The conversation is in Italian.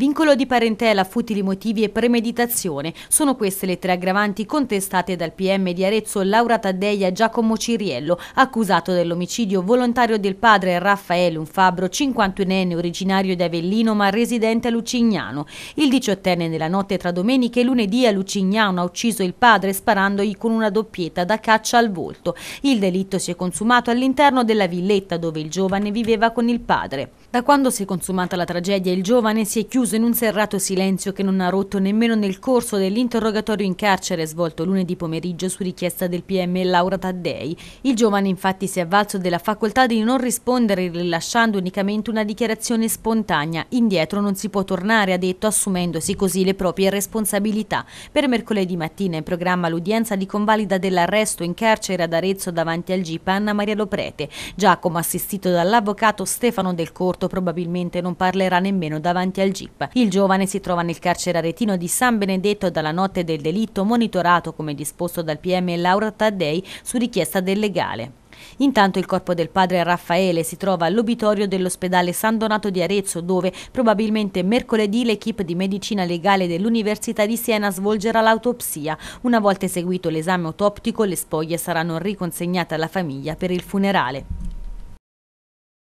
Vincolo di parentela, futili motivi e premeditazione sono queste le tre aggravanti contestate dal PM di Arezzo Laura Taddei a Giacomo Ciriello, accusato dell'omicidio volontario del padre Raffaele Unfabro, 51enne originario di Avellino ma residente a Lucignano. Il diciottenne nella notte tra domenica e lunedì a Lucignano ha ucciso il padre sparandogli con una doppietta da caccia al volto. Il delitto si è consumato all'interno della villetta dove il giovane viveva con il padre. Da quando si è consumata la tragedia il giovane si è chiuso chiuso in un serrato silenzio che non ha rotto nemmeno nel corso dell'interrogatorio in carcere svolto lunedì pomeriggio su richiesta del PM Laura Taddei. Il giovane infatti si è avvalso della facoltà di non rispondere rilasciando unicamente una dichiarazione spontanea. Indietro non si può tornare, ha detto, assumendosi così le proprie responsabilità. Per mercoledì mattina in programma l'udienza di convalida dell'arresto in carcere ad Arezzo davanti al GIP Anna Maria Loprete. Giacomo, assistito dall'avvocato Stefano Del Corto, probabilmente non parlerà nemmeno davanti al GIP. Il giovane si trova nel carcere aretino di San Benedetto dalla notte del delitto, monitorato come disposto dal PM Laura Taddei su richiesta del legale. Intanto il corpo del padre Raffaele si trova all'obitorio dell'ospedale San Donato di Arezzo dove probabilmente mercoledì l'equipe di medicina legale dell'Università di Siena svolgerà l'autopsia. Una volta eseguito l'esame autoptico le spoglie saranno riconsegnate alla famiglia per il funerale.